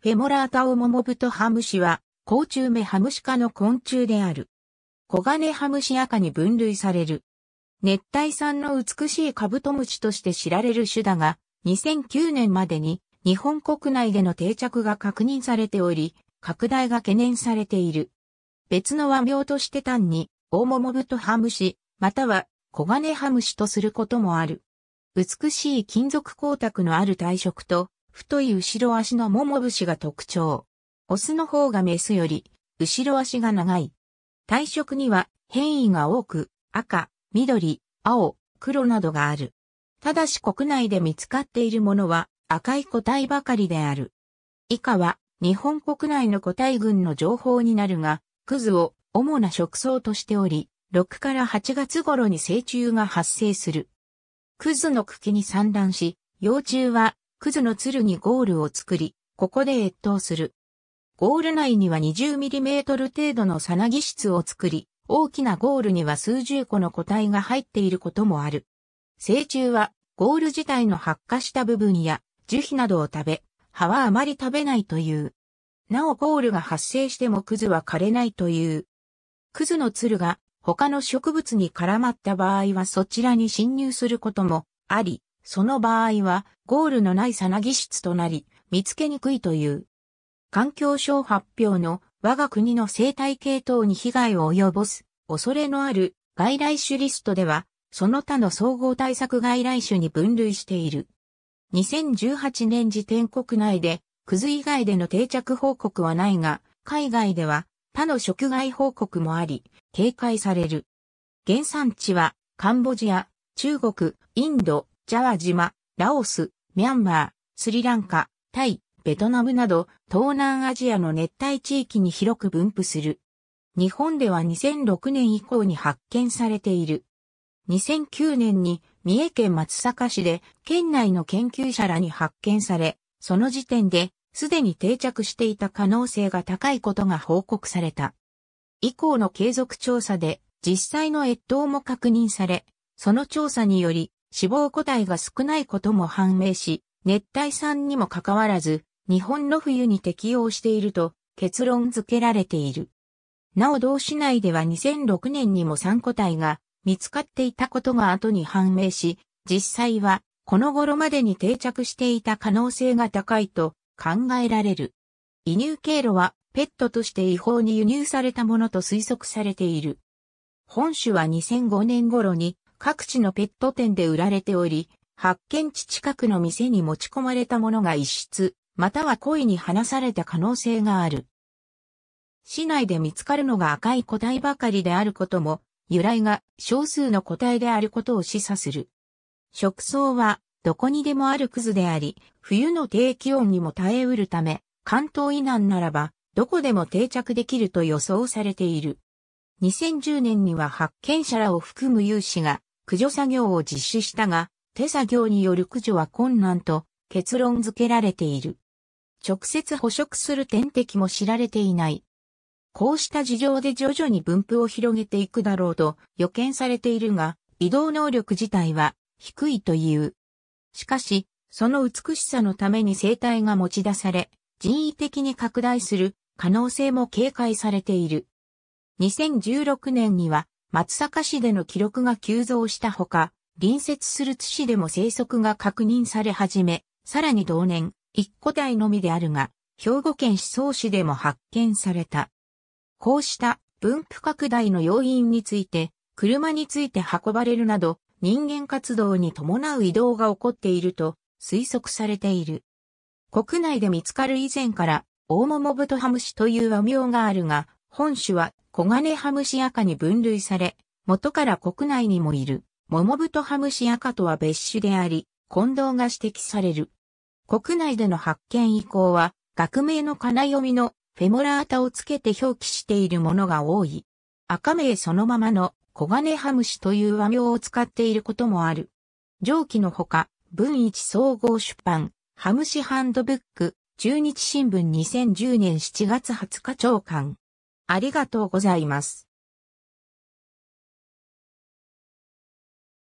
フェモラータオモモブトハムシは、甲虫目ハムシ科の昆虫である。コガネハムシ赤に分類される。熱帯産の美しいカブトムシとして知られる種だが、2009年までに日本国内での定着が確認されており、拡大が懸念されている。別の和名として単に、オモモブトハムシ、またはコガネハムシとすることもある。美しい金属光沢のある体色と、太い後ろ足のもも節が特徴。オスの方がメスより、後ろ足が長い。体色には変異が多く、赤、緑、青、黒などがある。ただし国内で見つかっているものは赤い個体ばかりである。以下は日本国内の個体群の情報になるが、クズを主な食草としており、6から8月頃に成虫が発生する。クズの茎に産卵し、幼虫はクズの鶴にゴールを作り、ここで越冬する。ゴール内には 20mm 程度のさなぎ室を作り、大きなゴールには数十個の個体が入っていることもある。成虫は、ゴール自体の発火した部分や樹皮などを食べ、葉はあまり食べないという。なおゴールが発生してもクズは枯れないという。クズの鶴が他の植物に絡まった場合はそちらに侵入することもあり、その場合は、ゴールのないさなぎ室となり、見つけにくいという。環境省発表の我が国の生態系統に被害を及ぼす恐れのある外来種リストでは、その他の総合対策外来種に分類している。2018年時点国内で、クズ以外での定着報告はないが、海外では他の食害報告もあり、警戒される。原産地はカンボジア、中国、インド、ジャワ島、ラオス、ミャンマー、スリランカ、タイ、ベトナムなど東南アジアの熱帯地域に広く分布する。日本では2006年以降に発見されている。2009年に三重県松阪市で県内の研究者らに発見され、その時点ですでに定着していた可能性が高いことが報告された。以降の継続調査で実際の越冬も確認され、その調査により死亡個体が少ないことも判明し、熱帯産にもかかわらず、日本の冬に適応していると結論付けられている。なお同市内では2006年にも3個体が見つかっていたことが後に判明し、実際はこの頃までに定着していた可能性が高いと考えられる。輸入経路はペットとして違法に輸入されたものと推測されている。本種は2005年頃に各地のペット店で売られており、発見地近くの店に持ち込まれたものが一室、または故意に放された可能性がある。市内で見つかるのが赤い個体ばかりであることも、由来が少数の個体であることを示唆する。食草はどこにでもあるクズであり、冬の低気温にも耐えうるため、関東以南ならばどこでも定着できると予想されている。2010年には発見者らを含む有志が駆除作業を実施したが、手作業による駆除は困難と結論付けられている。直接捕食する天敵も知られていない。こうした事情で徐々に分布を広げていくだろうと予見されているが、移動能力自体は低いという。しかし、その美しさのために生態が持ち出され、人為的に拡大する可能性も警戒されている。2016年には松阪市での記録が急増したほか、隣接する津市でも生息が確認され始め、さらに同年、一個体のみであるが、兵庫県思想市でも発見された。こうした分布拡大の要因について、車について運ばれるなど、人間活動に伴う移動が起こっていると推測されている。国内で見つかる以前から、大桃ブトハムシという和名があるが、本種はコガネハムシアカに分類され、元から国内にもいる、モモブトハムシアカとは別種であり、混同が指摘される。国内での発見以降は、学名の金読みのフェモラータをつけて表記しているものが多い。赤名そのままのコガネハムシという和名を使っていることもある。上記のほか、文一総合出版、ハムシハンドブック、中日新聞2010年7月20日長官。ありがとうございます。